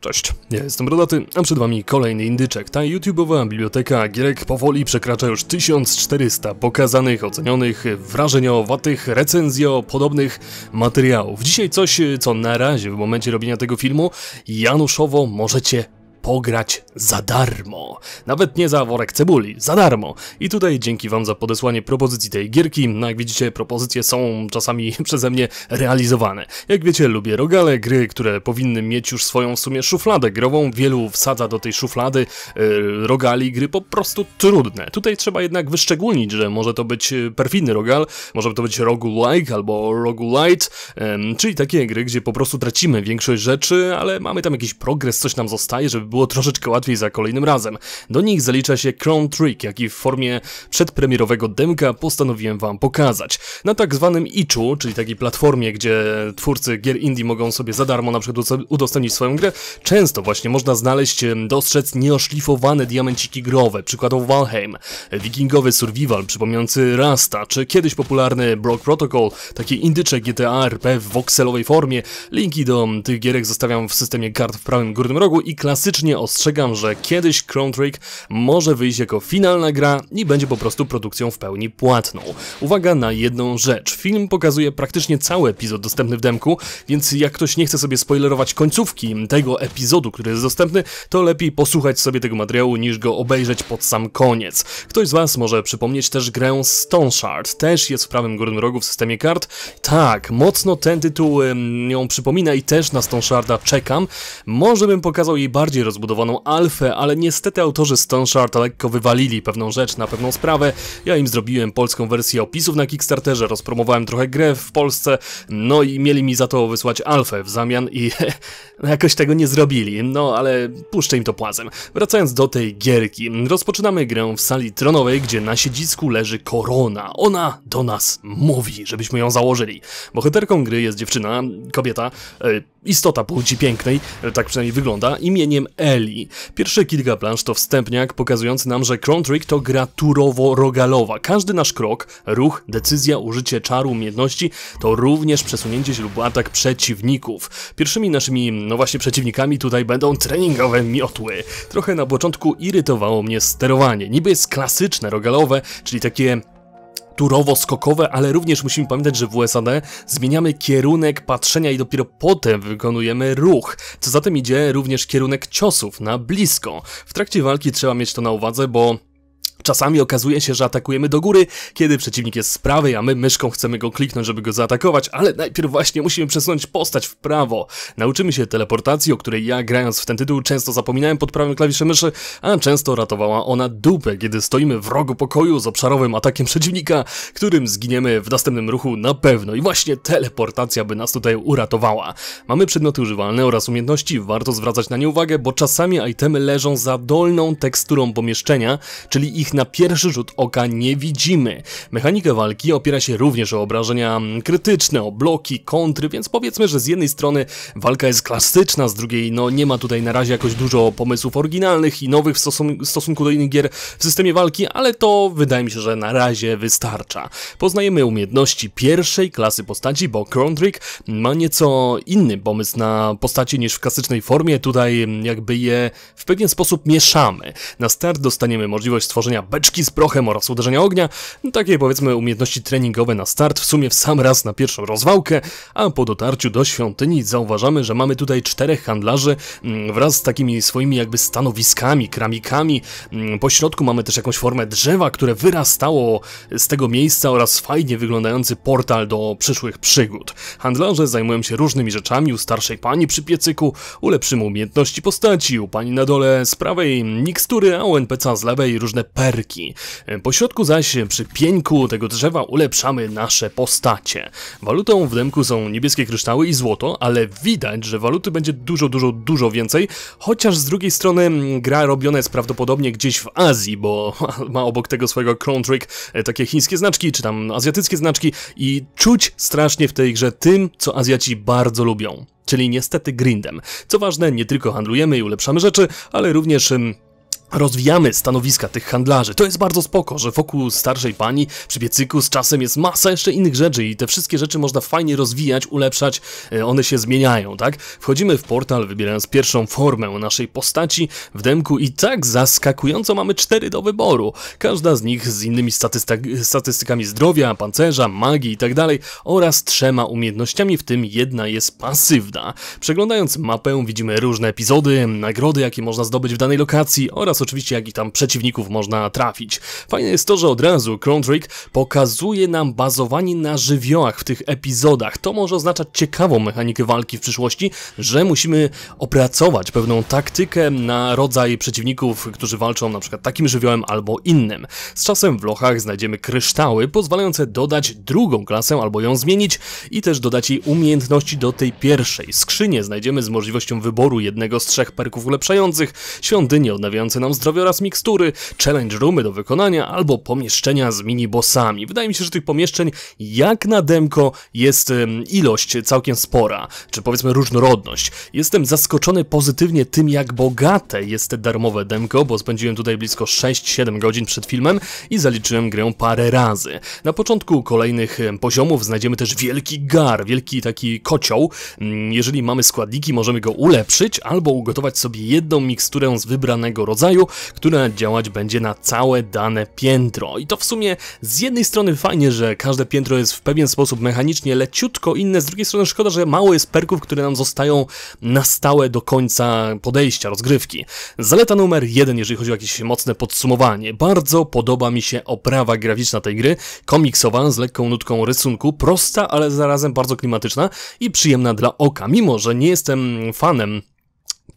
Cześć, ja jestem Rodaty, a przed Wami kolejny indyczek. Ta YouTube'owa biblioteka gierek powoli przekracza już 1400 pokazanych, ocenionych, wrażeniowatych, recenzjo podobnych materiałów. Dzisiaj coś, co na razie w momencie robienia tego filmu Januszowo możecie pograć za darmo. Nawet nie za worek cebuli, za darmo. I tutaj dzięki wam za podesłanie propozycji tej gierki. No jak widzicie, propozycje są czasami przeze mnie realizowane. Jak wiecie, lubię rogale, gry, które powinny mieć już swoją w sumie szufladę grową. Wielu wsadza do tej szuflady yy, rogali gry po prostu trudne. Tutaj trzeba jednak wyszczególnić, że może to być e, perfidny rogal, może to być rogu-like albo rogu yy, czyli takie gry, gdzie po prostu tracimy większość rzeczy, ale mamy tam jakiś progres, coś nam zostaje, żeby było troszeczkę łatwiej za kolejnym razem. Do nich zalicza się Crown Trick, jaki w formie przedpremierowego demka postanowiłem wam pokazać. Na tak zwanym itchu, czyli takiej platformie, gdzie twórcy gier indie mogą sobie za darmo na przykład udostępnić swoją grę, często właśnie można znaleźć, dostrzec nieoszlifowane diamenciki growe, przykładowo Valheim, wikingowy survival przypominający Rasta, czy kiedyś popularny Brock Protocol, takie indycze GTA RP w voxelowej formie. Linki do tych gierek zostawiam w systemie kart w prawym górnym rogu i klasyczne serdecznie ostrzegam, że kiedyś Chrome Trigger może wyjść jako finalna gra i będzie po prostu produkcją w pełni płatną. Uwaga na jedną rzecz. Film pokazuje praktycznie cały epizod dostępny w demku, więc jak ktoś nie chce sobie spoilerować końcówki tego epizodu, który jest dostępny, to lepiej posłuchać sobie tego materiału niż go obejrzeć pod sam koniec. Ktoś z Was może przypomnieć też grę Stone Shard, też jest w prawym górnym rogu w systemie kart. Tak, mocno ten tytuł ją przypomina i też na Stone Sharda czekam. Może bym pokazał jej bardziej rozbudowaną alfę, ale niestety autorzy Stone Shard lekko wywalili pewną rzecz na pewną sprawę. Ja im zrobiłem polską wersję opisów na Kickstarterze, rozpromowałem trochę grę w Polsce, no i mieli mi za to wysłać alfę w zamian i jakoś tego nie zrobili, no ale puszczę im to płazem. Wracając do tej gierki, rozpoczynamy grę w sali tronowej, gdzie na siedzisku leży korona. Ona do nas mówi, żebyśmy ją założyli. Bohaterką gry jest dziewczyna, kobieta, yy, istota płci pięknej, e, tak przynajmniej wygląda, imieniem Eli. Pierwsze kilka plansz to wstępniak pokazujący nam, że Crown to gra turowo-rogalowa. Każdy nasz krok, ruch, decyzja, użycie czaru, umiejętności to również przesunięcie się lub atak przeciwników. Pierwszymi naszymi, no właśnie, przeciwnikami tutaj będą treningowe miotły. Trochę na początku irytowało mnie sterowanie. Niby jest klasyczne, rogalowe, czyli takie turowo-skokowe, ale również musimy pamiętać, że w USAD zmieniamy kierunek patrzenia i dopiero potem wykonujemy ruch. Co za tym idzie również kierunek ciosów na blisko. W trakcie walki trzeba mieć to na uwadze, bo Czasami okazuje się, że atakujemy do góry, kiedy przeciwnik jest z prawej, a my myszką chcemy go kliknąć, żeby go zaatakować, ale najpierw właśnie musimy przesunąć postać w prawo. Nauczymy się teleportacji, o której ja grając w ten tytuł często zapominałem pod prawym klawiszem myszy, a często ratowała ona dupę, kiedy stoimy w rogu pokoju z obszarowym atakiem przeciwnika, którym zginiemy w następnym ruchu na pewno i właśnie teleportacja by nas tutaj uratowała. Mamy przedmioty używalne oraz umiejętności, warto zwracać na nie uwagę, bo czasami itemy leżą za dolną teksturą pomieszczenia, czyli ich na pierwszy rzut oka nie widzimy. Mechanika walki opiera się również o obrażenia krytyczne, o bloki, kontry, więc powiedzmy, że z jednej strony walka jest klasyczna, z drugiej no nie ma tutaj na razie jakoś dużo pomysłów oryginalnych i nowych w, stosunku do innych gier w systemie walki, ale to wydaje mi się, że na razie wystarcza. Poznajemy umiejętności pierwszej klasy postaci, bo Krondrick ma nieco inny pomysł na postacie niż w klasycznej formie, tutaj jakby je w pewien sposób mieszamy. Na start dostaniemy możliwość stworzenia rzucania beczki z prochem oraz uderzenia ognia, takie powiedzmy umiejętności treningowe na start, w sumie w sam raz na pierwszą rozwałkę, a po dotarciu do świątyni zauważamy, że mamy tutaj czterech handlarzy mm, wraz z takimi swoimi jakby stanowiskami, kramikami. Mm, po środku mamy też jakąś formę drzewa, które wyrastało z tego miejsca oraz fajnie wyglądający portal do przyszłych przygód. Handlarze zajmują się różnymi rzeczami, u starszej pani przy piecyku ulepszymy umiejętności postaci, u pani na dole z prawej mikstury, a u NPC z lewej różne perły po środku zaś przy pieńku tego drzewa ulepszamy nasze postacie. Walutą w demku są niebieskie kryształy i złoto, ale widać, że waluty będzie dużo, dużo, dużo więcej, chociaż z drugiej strony mm, gra robiona jest prawdopodobnie gdzieś w Azji, bo ma obok tego swojego Crown Trick e, takie chińskie znaczki, czy tam azjatyckie znaczki i czuć strasznie w tej grze tym, co Azjaci bardzo lubią czyli niestety grindem. Co ważne, nie tylko handlujemy i ulepszamy rzeczy, ale również mm, rozwijamy stanowiska tych handlarzy. To jest bardzo spoko, że wokół starszej pani przy piecyku z czasem jest masa jeszcze innych rzeczy i te wszystkie rzeczy można fajnie rozwijać, ulepszać, e, one się zmieniają, tak? Wchodzimy w portal, wybierając pierwszą formę naszej postaci w demku i tak zaskakująco mamy cztery do wyboru. Każda z nich z innymi statystykami zdrowia, pancerza, magii itd. Tak oraz trzema umiejętnościami, w tym jedna jest pasywna. Przeglądając mapę widzimy różne epizody, nagrody jakie można zdobyć w danej lokacji oraz oraz oczywiście jakich tam przeciwników można trafić. Fajne jest to, że od razu Crown pokazuje nam bazowanie na żywiołach w tych epizodach. To może oznaczać ciekawą mechanikę walki w przyszłości, że musimy opracować pewną taktykę na rodzaj przeciwników, którzy walczą na przykład takim żywiołem albo innym. Z czasem w lochach znajdziemy kryształy pozwalające dodać drugą klasę albo ją zmienić i też dodać jej umiejętności do tej pierwszej. Skrzynie znajdziemy z możliwością wyboru jednego z trzech perków ulepszających, świątynie odnawiające na nam zdrowie oraz mikstury, challenge roomy do wykonania albo pomieszczenia z minibossami. Wydaje mi się, że tych pomieszczeń jak na demko jest ilość całkiem spora, czy powiedzmy różnorodność. Jestem zaskoczony pozytywnie tym, jak bogate jest te darmowe demko, bo spędziłem tutaj blisko 6-7 godzin przed filmem i zaliczyłem grę parę razy. Na początku kolejnych poziomów znajdziemy też wielki gar, wielki taki kocioł. Mm, jeżeli mamy składniki, możemy go ulepszyć albo ugotować sobie jedną miksturę z wybranego rodzaju, która działać będzie na całe dane piętro. I to w sumie z jednej strony fajnie, że każde piętro jest w pewien sposób mechanicznie leciutko inne, z drugiej strony szkoda, że mało jest perków, które nam zostają na stałe do końca podejścia, rozgrywki. Zaleta numer jeden, jeżeli chodzi o jakieś mocne podsumowanie. Bardzo podoba mi się oprawa graficzna tej gry, komiksowa, z lekką nutką rysunku, prosta, ale zarazem bardzo klimatyczna i przyjemna dla oka. Mimo, że nie jestem fanem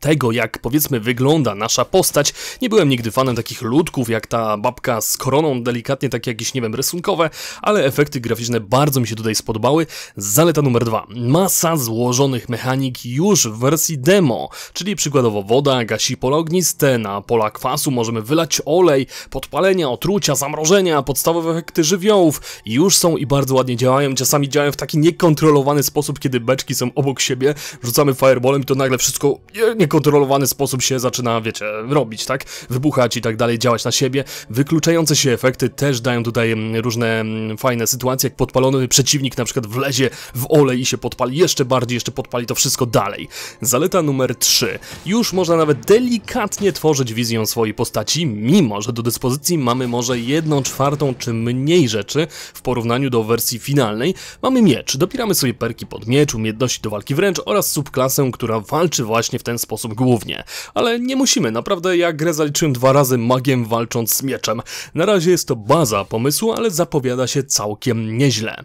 tego, jak powiedzmy wygląda nasza postać. Nie byłem nigdy fanem takich ludków, jak ta babka z koroną, delikatnie takie jakieś, nie wiem, rysunkowe, ale efekty graficzne bardzo mi się tutaj spodobały. Zaleta numer dwa. Masa złożonych mechanik już w wersji demo, czyli przykładowo woda gasi pola ogniste, na pola kwasu możemy wylać olej, podpalenia, otrucia, zamrożenia, podstawowe efekty żywiołów już są i bardzo ładnie działają. Czasami działają w taki niekontrolowany sposób, kiedy beczki są obok siebie, rzucamy fireballem i to nagle wszystko nie, niekontrolowany sposób się zaczyna, wiecie, robić, tak? Wybuchać i tak dalej, działać na siebie. Wykluczające się efekty też dają tutaj mm, różne mm, fajne sytuacje, jak podpalony przeciwnik na przykład wlezie w olej i się podpali jeszcze bardziej, jeszcze podpali to wszystko dalej. Zaleta numer 3. Już można nawet delikatnie tworzyć wizję swojej postaci, mimo że do dyspozycji mamy może jedną czwartą czy mniej rzeczy w porównaniu do wersji finalnej. Mamy miecz, dopieramy sobie perki pod miecz, umiejętności do walki wręcz oraz subklasę, która walczy właśnie w ten sposób sposób głównie. Ale nie musimy, naprawdę ja grę zaliczyłem dwa razy magiem walcząc z mieczem. Na razie jest to baza pomysłu, ale zapowiada się całkiem nieźle.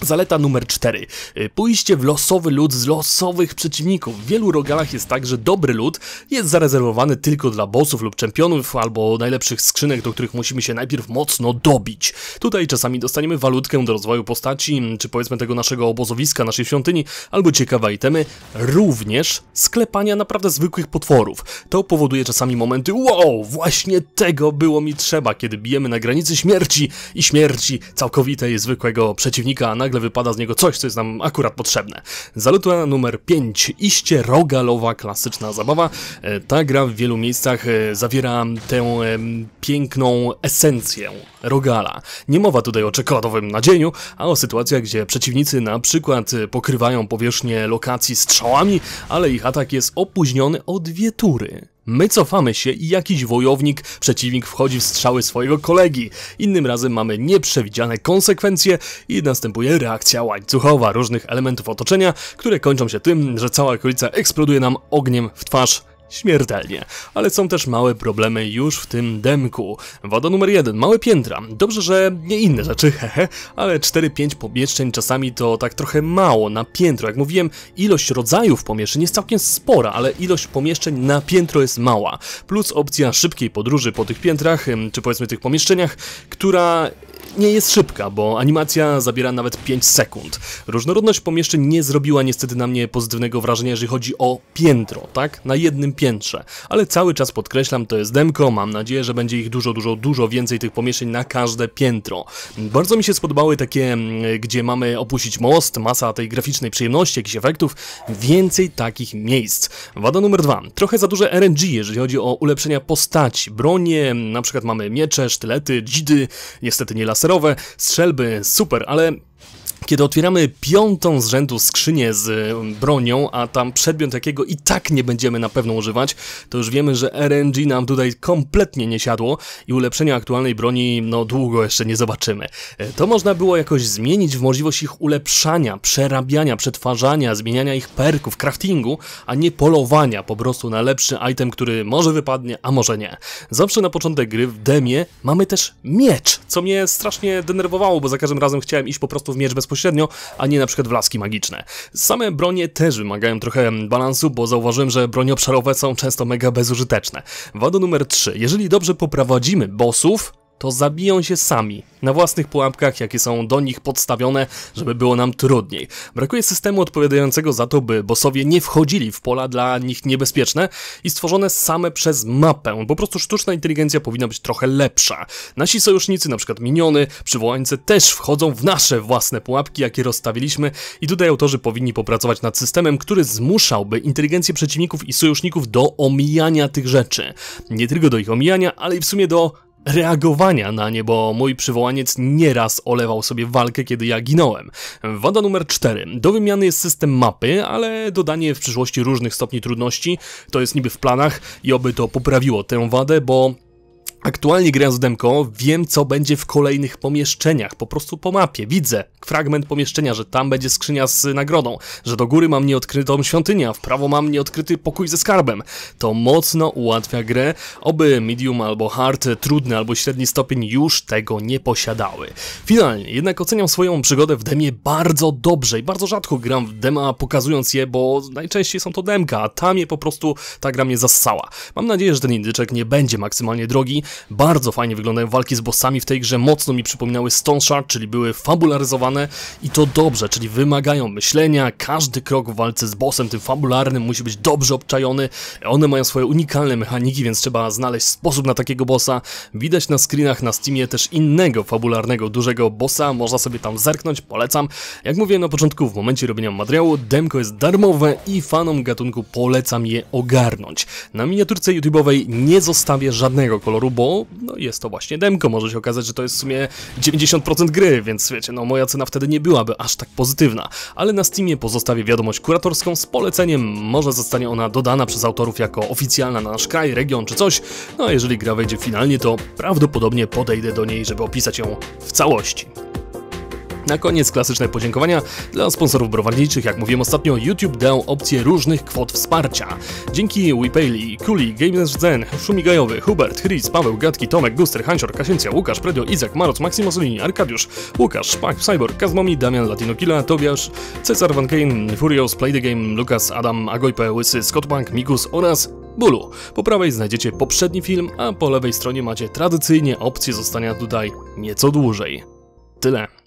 Zaleta numer 4. Y, pójście w losowy lód z losowych przeciwników. W wielu rogalach jest tak, że dobry lód jest zarezerwowany tylko dla bossów lub czempionów albo najlepszych skrzynek, do których musimy się najpierw mocno dobić. Tutaj czasami dostaniemy walutkę do rozwoju postaci, mm, czy powiedzmy tego naszego obozowiska, naszej świątyni, albo ciekawe itemy, również sklepania naprawdę zwykłych potworów. To powoduje czasami momenty wow, właśnie tego było mi trzeba, kiedy bijemy na granicy śmierci i śmierci całkowitej zwykłego przeciwnika nagle wypada z niego coś, co jest nam akurat potrzebne. Zaluta numer 5. Iście rogalowa, klasyczna zabawa. E, ta gra w wielu miejscach e, zawiera tę piękną esencję rogala. Nie mowa tutaj o czekoladowym nadzieniu, a o sytuacjach, gdzie przeciwnicy na przykład e, pokrywają powierzchnię lokacji strzałami, ale ich atak jest opóźniony o dwie tury. My cofamy się i jakiś wojownik, przeciwnik wchodzi w strzały swojego kolegi. Innym razem mamy nieprzewidziane konsekwencje i następuje reakcja łańcuchowa różnych elementów otoczenia, które kończą się tym, że cała okolica eksploduje nam ogniem w twarz Śmiertelnie. Ale są też małe problemy już w tym demku. Woda numer jeden, małe piętra. Dobrze, że nie inne rzeczy, hehe, ale 4-5 pomieszczeń czasami to tak trochę mało na piętro. Jak mówiłem, ilość rodzajów pomieszczeń jest całkiem spora, ale ilość pomieszczeń na piętro jest mała. Plus opcja szybkiej podróży po tych piętrach, czy powiedzmy tych pomieszczeniach, która nie jest szybka, bo animacja zabiera nawet 5 sekund. Różnorodność pomieszczeń nie zrobiła niestety na mnie pozytywnego wrażenia, jeżeli chodzi o piętro, tak? Na jednym piętrze. Ale cały czas podkreślam, to jest demko, mam nadzieję, że będzie ich dużo, dużo, dużo więcej tych pomieszczeń na każde piętro. Bardzo mi się spodobały takie, mm, gdzie mamy opuścić most, masa tej graficznej przyjemności, jakichś efektów, więcej takich miejsc. Wada numer dwa. Trochę za duże RNG, jeżeli chodzi o ulepszenia postaci, bronie, na przykład mamy miecze, sztylety, dzidy, niestety nie laserowe, strzelby, super, ale kiedy otwieramy piątą z rzędu skrzynię z um, bronią, a tam przedmiot jakiego i tak nie będziemy na pewno używać, to już wiemy, że RNG nam tutaj kompletnie nie siadło i ulepszenia aktualnej broni no długo jeszcze nie zobaczymy. E, to można było jakoś zmienić w możliwość ich ulepszania, przerabiania, przetwarzania, zmieniania ich perków, craftingu, a nie polowania po prostu na lepszy item, który może wypadnie, a może nie. Zawsze na początek gry w demie mamy też miecz, co mnie strasznie denerwowało, bo za każdym razem chciałem iść po prostu w miecz bezpośrednio bezpośrednio, a nie na przykład w laski magiczne. Same bronie też wymagają trochę balansu, bo zauważyłem, że broni obszarowe są często mega bezużyteczne. Wada numer 3. Jeżeli dobrze poprowadzimy bossów, to zabiją się sami na własnych pułapkach, jakie są do nich podstawione, żeby było nam trudniej. Brakuje systemu odpowiadającego za to, by bossowie nie wchodzili w pola dla nich niebezpieczne i stworzone same przez mapę. Po prostu sztuczna inteligencja powinna być trochę lepsza. Nasi sojusznicy, na przykład miniony, przywołańce też wchodzą w nasze własne pułapki, jakie rozstawiliśmy i tutaj autorzy powinni popracować nad systemem, który zmuszałby inteligencję przeciwników i sojuszników do omijania tych rzeczy. Nie tylko do ich omijania, ale i w sumie do reagowania na nie, bo mój przywołaniec nieraz olewał sobie walkę, kiedy ja ginąłem. Wada numer 4. Do wymiany jest system mapy, ale dodanie w przyszłości różnych stopni trudności to jest niby w planach i oby to poprawiło tę wadę, bo Aktualnie grając demko, wiem co będzie w kolejnych pomieszczeniach, po prostu po mapie, widzę fragment pomieszczenia, że tam będzie skrzynia z nagrodą, że do góry mam nieodkrytą świątynię, a w prawo mam nieodkryty pokój ze skarbem. To mocno ułatwia grę, oby medium albo hard, trudny albo średni stopień już tego nie posiadały. Finalnie, jednak oceniam swoją przygodę w demie bardzo dobrze i bardzo rzadko gram w dema pokazując je, bo najczęściej są to demka, a tam je po prostu ta gra mnie zassała. Mam nadzieję, że ten indyczek nie będzie maksymalnie drogi, bardzo fajnie wyglądają walki z bossami w tej grze, mocno mi przypominały Stone Shard, czyli były fabularyzowane i to dobrze, czyli wymagają myślenia, każdy krok w walce z bossem, tym fabularnym, musi być dobrze obczajony. One mają swoje unikalne mechaniki, więc trzeba znaleźć sposób na takiego bossa. Widać na screenach na Steamie też innego fabularnego, dużego bossa, można sobie tam zerknąć, polecam. Jak mówiłem na początku, w momencie robienia materiału, demko jest darmowe i fanom gatunku polecam je ogarnąć. Na miniaturce YouTube'owej nie zostawię żadnego koloru, bo bo no, jest to właśnie demko, może się okazać, że to jest w sumie 90% gry, więc wiecie, no moja cena wtedy nie byłaby aż tak pozytywna, ale na Steamie pozostawię wiadomość kuratorską z poleceniem, może zostanie ona dodana przez autorów jako oficjalna na nasz kraj, region czy coś, no a jeżeli gra wejdzie finalnie, to prawdopodobnie podejdę do niej, żeby opisać ją w całości. Na koniec klasyczne podziękowania dla sponsorów browarniczych. Jak mówiłem ostatnio, YouTube dał opcję różnych kwot wsparcia. Dzięki WePayli, Kuli, Gamers Zen, Szumigajowy, Hubert, Chris, Paweł, Gatki, Tomek, Guster, Hancior, Kasięcia, Łukasz, Predio, Izak, Maroc, Maksimosylini, Arkadiusz, Łukasz, Szpak, Cyborg, Kazmomi, Damian, Latinokila, Tobiasz, Cesar Van Kane, Furious, Play the Game, Lukas, Adam, Agojpe, Łysy, Scottbank, Migus oraz Bólu. Po prawej znajdziecie poprzedni film, a po lewej stronie macie tradycyjnie opcję zostania tutaj nieco dłużej. Tyle.